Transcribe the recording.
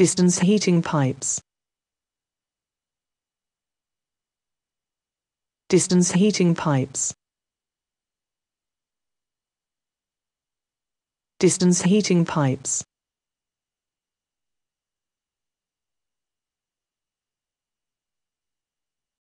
distance heating pipes. Distance heating pipes. Distance heating pipes.